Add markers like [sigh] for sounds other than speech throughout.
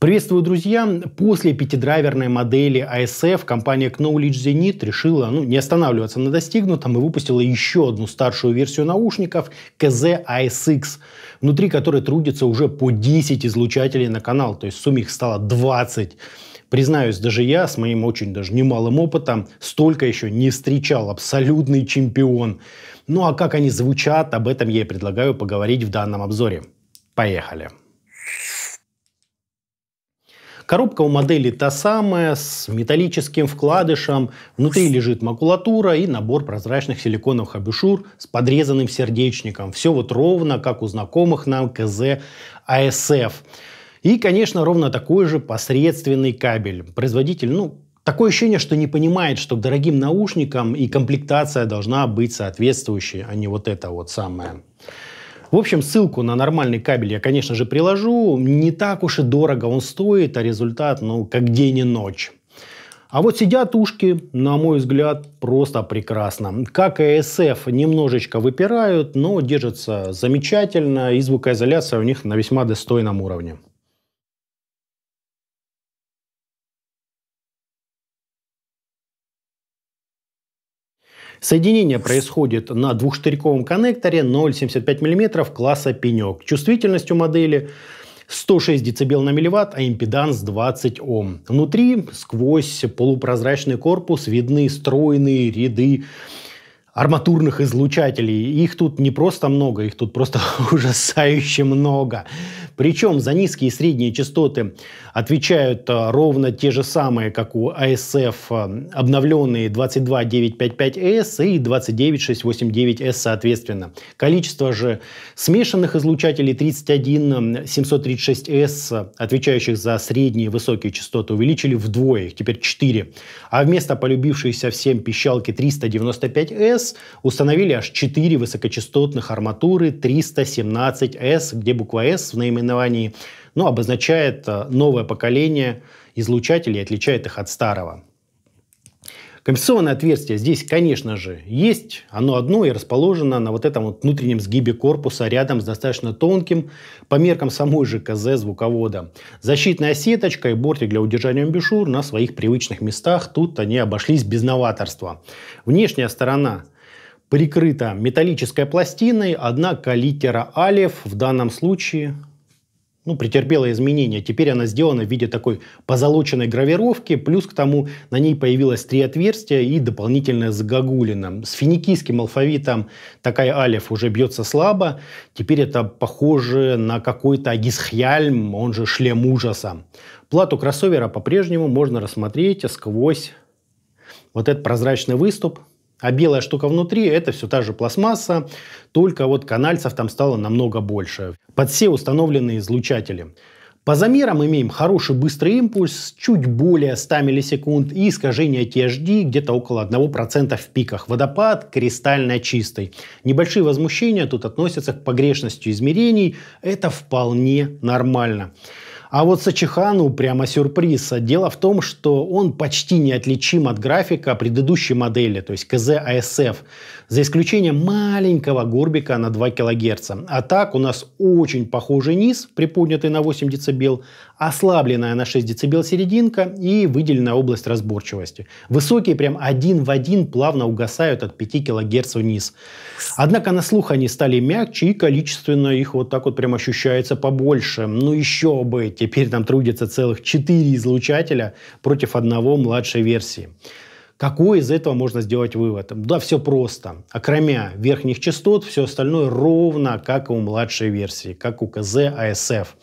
Приветствую, друзья! После пятидрайверной модели ASF а компания Knowledge Zenith решила ну, не останавливаться на достигнутом и выпустила еще одну старшую версию наушников KZ ASX, внутри которой трудится уже по 10 излучателей на канал, то есть в сумме их стало 20. Признаюсь, даже я с моим очень даже немалым опытом столько еще не встречал. Абсолютный чемпион. Ну а как они звучат, об этом я и предлагаю поговорить в данном обзоре. Поехали! Коробка у модели та самая, с металлическим вкладышем. Внутри лежит макулатура и набор прозрачных силиконовых абюшюр с подрезанным сердечником. Все вот ровно, как у знакомых нам КЗ АСФ. И, конечно, ровно такой же посредственный кабель. Производитель, ну, Такое ощущение, что не понимает, что к дорогим наушникам и комплектация должна быть соответствующей, а не вот это вот самое. В общем, ссылку на нормальный кабель я, конечно же, приложу. Не так уж и дорого он стоит, а результат, ну, как день и ночь. А вот сидят ушки, на мой взгляд, просто прекрасно. Как и SF, немножечко выпирают, но держатся замечательно, и звукоизоляция у них на весьма достойном уровне. Соединение происходит на двухштырьковом коннекторе 0,75 мм класса пенек. Чувствительность у модели 106 дБ на милливатт, а импеданс 20 Ом. Внутри, сквозь полупрозрачный корпус, видны стройные ряды арматурных излучателей. Их тут не просто много, их тут просто [laughs] ужасающе много. Причем за низкие и средние частоты отвечают э, ровно те же самые, как у ASF, а э, обновленные 22955S и 29689S соответственно. Количество же смешанных излучателей 31736S, отвечающих за средние и высокие частоты, увеличили вдвое, их теперь 4. А вместо полюбившейся всем пищалки 395S установили аж 4 высокочастотных арматуры 317S, где буква S в наименовании наименовании, ну, обозначает э, новое поколение излучателей и отличает их от старого. Компенсационное отверстие здесь, конечно же, есть. Оно одно и расположено на вот этом вот внутреннем сгибе корпуса рядом с достаточно тонким по меркам самой же КЗ звуковода. Защитная сеточка и бортик для удержания амбушюр на своих привычных местах. Тут они обошлись без новаторства. Внешняя сторона прикрыта металлической пластиной, однако литера алиф в данном случае ну, претерпела изменения. Теперь она сделана в виде такой позолоченной гравировки, плюс к тому на ней появилось три отверстия и дополнительная загогулина. С финикийским алфавитом такая алиф уже бьется слабо. Теперь это похоже на какой-то агисхьяльм, он же шлем ужаса. Плату кроссовера по-прежнему можно рассмотреть сквозь вот этот прозрачный выступ – а белая штука внутри – это все та же пластмасса, только вот канальцев там стало намного больше. Под все установленные излучатели. По замерам имеем хороший быстрый импульс, чуть более 100 миллисекунд и искажение THD где-то около 1% в пиках. Водопад кристально чистый. Небольшие возмущения тут относятся к погрешности измерений. Это вполне нормально. А вот Сачихану прямо сюрприз. Дело в том, что он почти неотличим от графика предыдущей модели, то есть КЗ АСФ, за исключением маленького горбика на 2 кГц. А так у нас очень похожий низ, приподнятый на 8 дБ, ослабленная на 6 дБ серединка и выделенная область разборчивости. Высокие прям один в один плавно угасают от 5 кГц вниз. Однако на слух они стали мягче и количественно их вот так вот прям ощущается побольше. Ну еще бы эти Теперь там трудятся целых четыре излучателя против одного младшей версии. Какой из этого можно сделать вывод? Да, все просто. Окромя а верхних частот, все остальное ровно, как и у младшей версии, как у КЗ АСФ.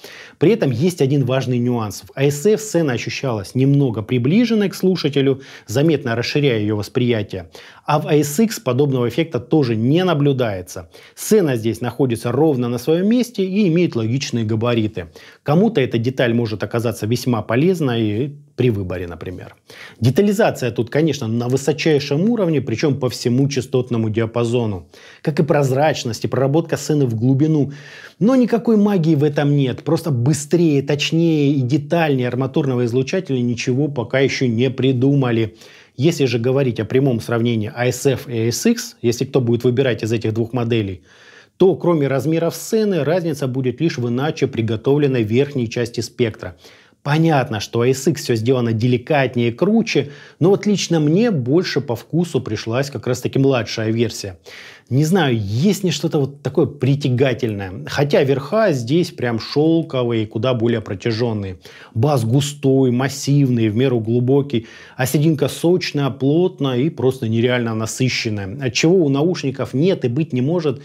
При этом есть один важный нюанс. В ASF сцена ощущалась немного приближенной к слушателю, заметно расширяя ее восприятие. А в ASX подобного эффекта тоже не наблюдается. Сцена здесь находится ровно на своем месте и имеет логичные габариты. Кому-то эта деталь может оказаться весьма полезной при выборе, например. Детализация тут, конечно, на высочайшем уровне, причем по всему частотному диапазону. Как и прозрачность и проработка сцены в глубину. Но никакой магии в этом нет. Просто быстрее, точнее и детальнее арматурного излучателя ничего пока еще не придумали. Если же говорить о прямом сравнении ASF а и ASX, а если кто будет выбирать из этих двух моделей, то кроме размеров сцены разница будет лишь в иначе приготовленной верхней части спектра – Понятно, что ASX все сделано деликатнее и круче, но вот лично мне больше по вкусу пришлась как раз таки младшая версия. Не знаю, есть ли что-то вот такое притягательное. Хотя верха здесь прям шелковые, куда более протяженные. Бас густой, массивный, в меру глубокий. А серединка сочная, плотная и просто нереально насыщенная. От чего у наушников нет и быть не может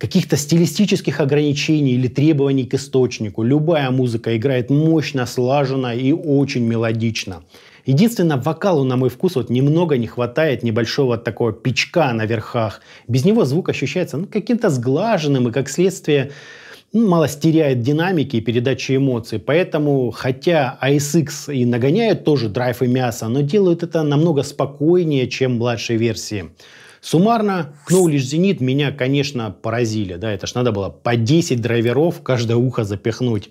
каких-то стилистических ограничений или требований к источнику. Любая музыка играет мощно, слаженно и очень мелодично. Единственное, вокалу, на мой вкус, вот немного не хватает небольшого такого пичка на верхах. Без него звук ощущается ну, каким-то сглаженным и, как следствие, ну, мало теряет динамики и передачи эмоций. Поэтому, хотя ASX и нагоняют тоже драйв и мясо, но делают это намного спокойнее, чем младшие версии. Суммарно, ну, лишь Зенит меня, конечно, поразили. Да, это ж надо было по 10 драйверов каждое ухо запихнуть.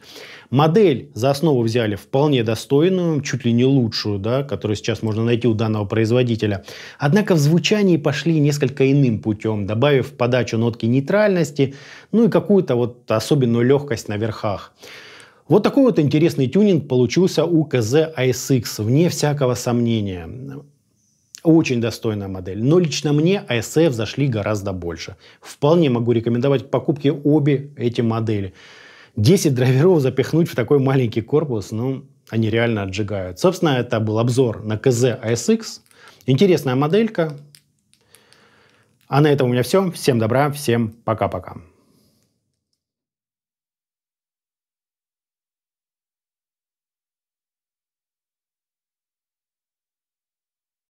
Модель за основу взяли вполне достойную, чуть ли не лучшую, да, которую сейчас можно найти у данного производителя. Однако в звучании пошли несколько иным путем, добавив в подачу нотки нейтральности, ну и какую-то вот особенную легкость на верхах. Вот такой вот интересный тюнинг получился у КЗ ISX, а вне всякого сомнения. Очень достойная модель. Но лично мне ASF а зашли гораздо больше. Вполне могу рекомендовать к покупке обе эти модели. 10 драйверов запихнуть в такой маленький корпус, ну, они реально отжигают. Собственно, это был обзор на КЗ ASX. А Интересная моделька. А на этом у меня все. Всем добра, всем пока-пока.